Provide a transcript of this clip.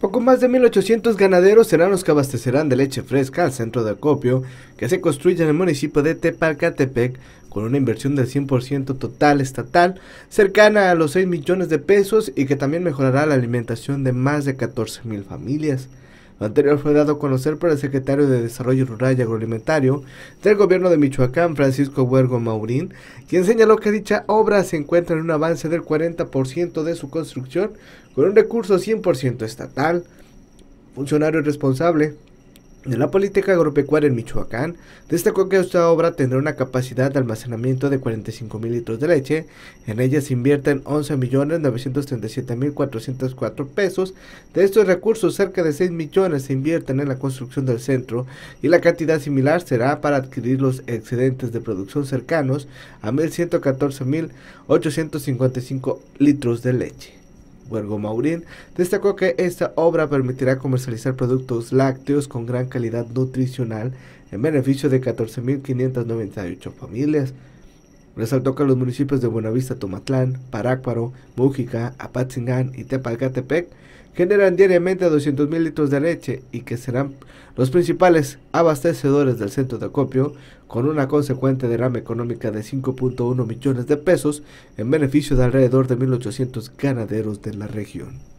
Poco más de 1800 ganaderos serán los que abastecerán de leche fresca al centro de acopio que se construye en el municipio de Tepalcatepec con una inversión del 100% total estatal cercana a los 6 millones de pesos y que también mejorará la alimentación de más de 14.000 mil familias anterior fue dado a conocer por el secretario de Desarrollo Rural y Agroalimentario del gobierno de Michoacán, Francisco Huergo Maurín, quien señaló que dicha obra se encuentra en un avance del 40% de su construcción con un recurso 100% estatal. Funcionario responsable de la política agropecuaria en Michoacán, destacó que esta obra tendrá una capacidad de almacenamiento de 45 mil litros de leche. En ella se invierten 11.937.404 millones mil pesos. De estos recursos, cerca de 6 millones se invierten en la construcción del centro y la cantidad similar será para adquirir los excedentes de producción cercanos a 1.114.855 litros de leche. Huergo Maurín, destacó que esta obra permitirá comercializar productos lácteos con gran calidad nutricional en beneficio de 14.598 familias. Resaltó que los municipios de Buenavista, Tomatlán, Parácuaro, Mújica, Apatzingán y Tepalcatepec generan diariamente mil litros de leche y que serán los principales abastecedores del centro de acopio, con una consecuente derrama económica de 5.1 millones de pesos en beneficio de alrededor de 1.800 ganaderos de la región.